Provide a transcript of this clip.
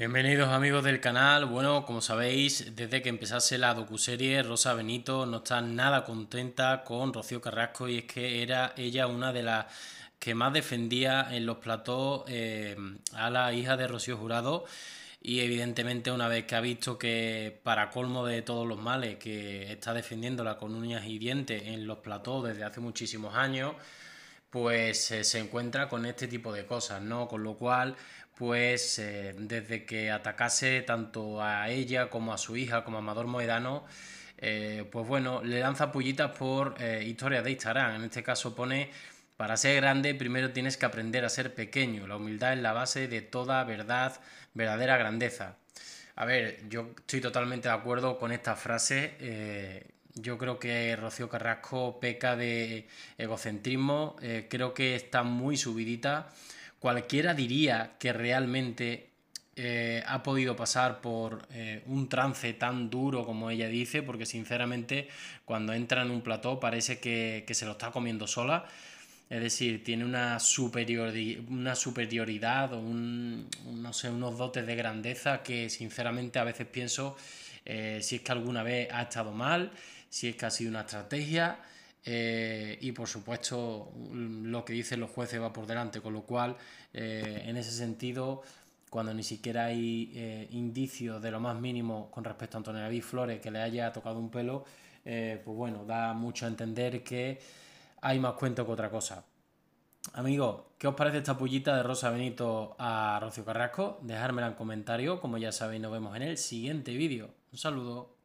Bienvenidos amigos del canal. Bueno, como sabéis, desde que empezase la docuserie, Rosa Benito no está nada contenta con Rocío Carrasco y es que era ella una de las que más defendía en los platós eh, a la hija de Rocío Jurado y evidentemente una vez que ha visto que para colmo de todos los males que está la con uñas y dientes en los platós desde hace muchísimos años, pues eh, se encuentra con este tipo de cosas, ¿no? Con lo cual, pues eh, desde que atacase tanto a ella como a su hija, como a Amador Moedano, eh, pues bueno, le lanza pullitas por historias de Instagram. En este caso pone, para ser grande primero tienes que aprender a ser pequeño. La humildad es la base de toda verdad, verdadera grandeza. A ver, yo estoy totalmente de acuerdo con esta frase yo creo que Rocío Carrasco peca de egocentrismo, eh, creo que está muy subidita. Cualquiera diría que realmente eh, ha podido pasar por eh, un trance tan duro como ella dice, porque sinceramente cuando entra en un plató parece que, que se lo está comiendo sola. Es decir, tiene una, una superioridad o un, no sé, unos dotes de grandeza que sinceramente a veces pienso si es que alguna vez ha estado mal si es que ha sido una estrategia eh, y por supuesto lo que dicen los jueces va por delante, con lo cual eh, en ese sentido cuando ni siquiera hay eh, indicios de lo más mínimo con respecto a Antonio David Flores que le haya tocado un pelo, pues bueno, da mucho a entender que hay más cuento que otra cosa. Amigos, ¿qué os parece esta pullita de Rosa Benito a Rocío Carrasco? Dejármela en comentario, como ya sabéis, nos vemos en el siguiente vídeo. Un saludo.